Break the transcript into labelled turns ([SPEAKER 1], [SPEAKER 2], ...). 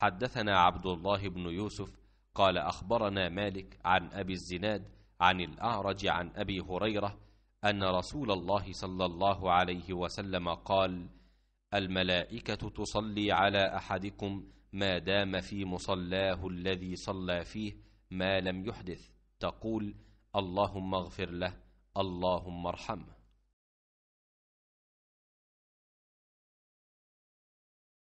[SPEAKER 1] حدثنا عبد الله بن يوسف قال أخبرنا مالك عن أبي الزناد عن الأعرج عن أبي هريرة أن رسول الله صلى الله عليه وسلم قال الملائكة تصلي على أحدكم ما دام في مصلاه الذي صلى فيه ما لم يحدث تقول اللهم اغفر له اللهم ارحمه